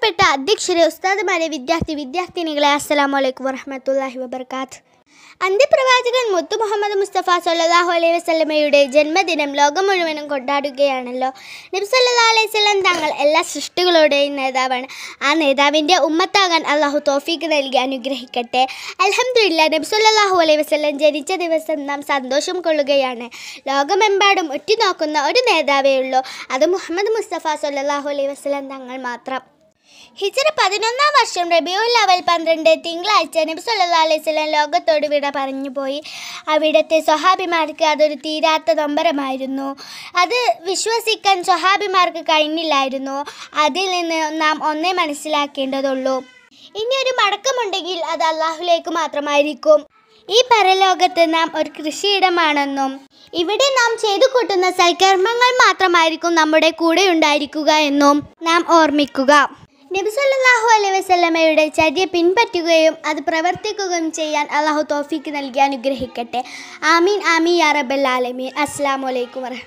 ബഹുമാനപ്പെട്ട അധ്യക്ഷരെ ഉസ്താദുമാരെ വിദ്യാർത്ഥി വിദ്യാർത്ഥിനികളെ അസ്സാം വലൈക്കും വറഹമത്തല്ലാഹി വബർക്കാത്ത് അന്ത്യപ്രവാചകൻ മുത്തു മുഹമ്മദ് മുസ്തഫ സല്ലാഹു അലൈഹി വസ്ലമയുടെ ജന്മദിനം ലോകം മുഴുവനും കൊണ്ടാടുകയാണല്ലോ നബ്സല്ലാ അലൈഹി സ്വലം താങ്കൾ എല്ലാ സൃഷ്ടികളുടെയും നേതാവാണ് ആ നേതാവിൻ്റെ ഉമ്മത്താകാൻ അള്ളാഹു തോഫീക്ക് നൽകി അനുഗ്രഹിക്കട്ടെ അലഹമില്ല നബ്സല്ലാഹു അലൈഹി വസ്ലം ജനിച്ച ദിവസം നാം സന്തോഷം കൊള്ളുകയാണ് ലോകമെമ്പാടും ഉറ്റുനോക്കുന്ന ഒരു നേതാവേ ഉള്ളൂ അത് മുഹമ്മദ് മുസ്തഫ സല്ലാഹു അലൈഹി വസ്ലം തങ്ങൾ മാത്രം ഹിജറ പതിനൊന്നാം വർഷം റബിയുൽ അവൽ പന്ത്രണ്ട് തിങ്കളാഴ്ച നബി സല്ലാ അലൈവലം ലോകത്തോട് വിട പറഞ്ഞു പോയി അവിടുത്തെ സ്വഹാബിമാർക്ക് അതൊരു തീരാത്ത നൊമ്പരമായിരുന്നു അത് വിശ്വസിക്കാൻ സ്വഹാബിമാർക്ക് കഴിഞ്ഞില്ലായിരുന്നു അതിൽ നിന്ന് നാം ഒന്നേ മനസ്സിലാക്കേണ്ടതുള്ളൂ ഇനി ഒരു മടക്കമുണ്ടെങ്കിൽ അത് അള്ളാഹുലേക്ക് മാത്രമായിരിക്കും ഈ പരലോകത്ത് നാം ഒരു കൃഷിയിടമാണെന്നും ഇവിടെ നാം ചെയ്തു കൂട്ടുന്ന സൽക്കർമ്മങ്ങൾ മാത്രമായിരിക്കും നമ്മുടെ കൂടെ ഉണ്ടായിരിക്കുക എന്നും നാം ഓർമ്മിക്കുക നബിസല്ലാഹു അലൈ വസ്ലമയുടെ ചര്യ പിൻപറ്റുകയും അത് പ്രവർത്തിക്കുകയും ചെയ്യാൻ അള്ളാഹു തോഫിക്ക് നൽകി അനുഗ്രഹിക്കട്ടെ ആമീൻ ആമീ യാ റബൽ ആലമീൻ അസ്സാം വലൈക്കും വരഹ